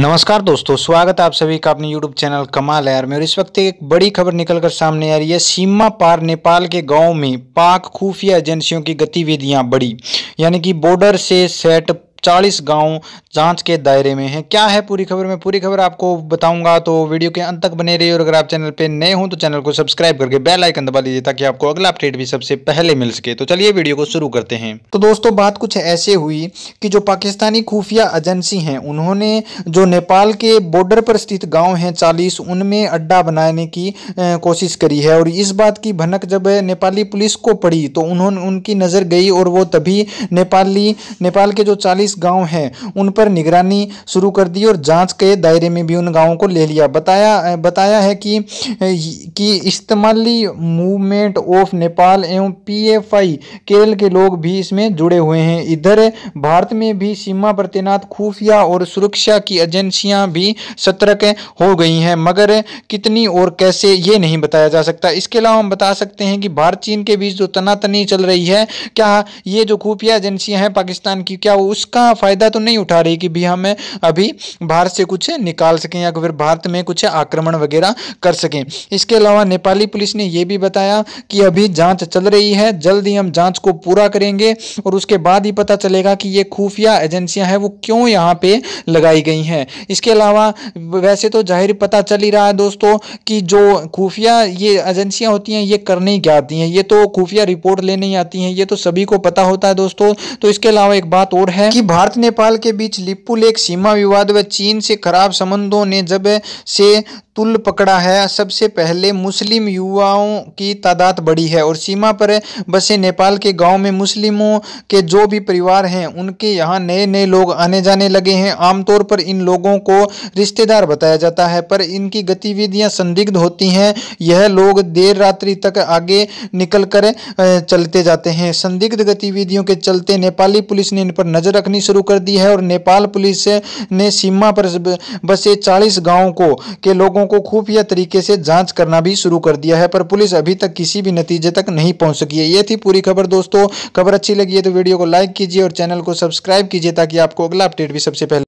नमस्कार दोस्तों स्वागत है आप सभी का अपने YouTube चैनल कमाल है में और इस वक्त एक बड़ी खबर निकलकर सामने आ रही है सीमा पार नेपाल के गांव में पाक खुफिया एजेंसियों की गतिविधियां बढ़ी यानी कि बॉर्डर से सेट चालीस गांव जांच के दायरे में हैं क्या है पूरी खबर में पूरी खबर आपको बताऊंगा तो वीडियो के अंत तक बने रहिए और अगर आप चैनल पे नए हो तो चैनल को सब्सक्राइब करके बेल आइकन दबा लीजिए ताकि आपको अगला अपडेट भी सबसे पहले मिल सके तो चलिए वीडियो को शुरू करते हैं तो दोस्तों बात कुछ ऐसे हुई कि जो पाकिस्तानी खुफिया एजेंसी हैं उन्होंने जो नेपाल के बॉर्डर पर स्थित गाँव हैं चालीस उनमें अड्डा बनाने की कोशिश करी है और इस बात की भनक जब नेपाली पुलिस को पड़ी तो उन्होंने उनकी नज़र गई और वो तभी नेपाली नेपाल के जो चालीस बाईस गाँव हैं उन पर निगरानी शुरू कर दी और जांच के दायरे में भी उन गांवों को ले लिया बताया बताया है कि कि इस्तेमाली मूवमेंट ऑफ नेपाल एवं पीएफआई केरल के लोग भी इसमें जुड़े हुए हैं इधर भारत में भी सीमा पर तैनात खुफिया और सुरक्षा की एजेंसियां भी सतर्क हो गई हैं मगर कितनी और कैसे ये नहीं बताया जा सकता इसके अलावा हम बता सकते हैं कि भारत चीन के बीच जो तनातनी चल रही है क्या ये जो खुफिया एजेंसियां हैं पाकिस्तान की क्या उसका इसका फ़ायदा तो नहीं उठा रही कि भी हमें अभी भारत से कुछ निकाल सकें या फिर भारत में कुछ आक्रमण वगैरह कर सकें इसके अलावा नेपाली पुलिस ने यह भी बताया कि अभी जांच चल रही है जल्द ही हम जांच को पूरा करेंगे और उसके बाद ही पता चलेगा कि ये खुफिया एजेंसियां हैं वो क्यों यहाँ पे लगाई गई हैं इसके अलावा वैसे तो जाहिर पता चल ही रहा है दोस्तों कि जो खुफिया ये एजेंसियाँ होती हैं ये करने ही क्या आती हैं ये तो खुफिया रिपोर्ट लेने ही आती हैं ये तो सभी को पता होता है दोस्तों तो इसके अलावा एक बात और है कि भारत नेपाल के बीच लिपुल एक सीमा विवाद व चीन से खराब संबंधों ने जब से तुल पकड़ा है सबसे पहले मुस्लिम युवाओं की तादाद बढ़ी है और सीमा पर बसे नेपाल के गांव में मुस्लिमों के जो भी परिवार हैं उनके यहां नए नए लोग आने जाने लगे हैं आमतौर पर इन लोगों को रिश्तेदार बताया जाता है पर इनकी गतिविधियां संदिग्ध होती हैं यह लोग देर रात्रि तक आगे निकल कर चलते जाते हैं संदिग्ध गतिविधियों के चलते नेपाली पुलिस ने इन पर नजर रखनी करनी शुरू कर दी है और नेपाल पुलिस ने सीमा पर बसे चालीस गाँव को के लोगों को खुफिया तरीके से जांच करना भी शुरू कर दिया है पर पुलिस अभी तक किसी भी नतीजे तक नहीं पहुंच सकी है ये थी पूरी खबर दोस्तों खबर अच्छी लगी है तो वीडियो को लाइक कीजिए और चैनल को सब्सक्राइब कीजिए ताकि आपको अगला अपडेट भी सबसे पहले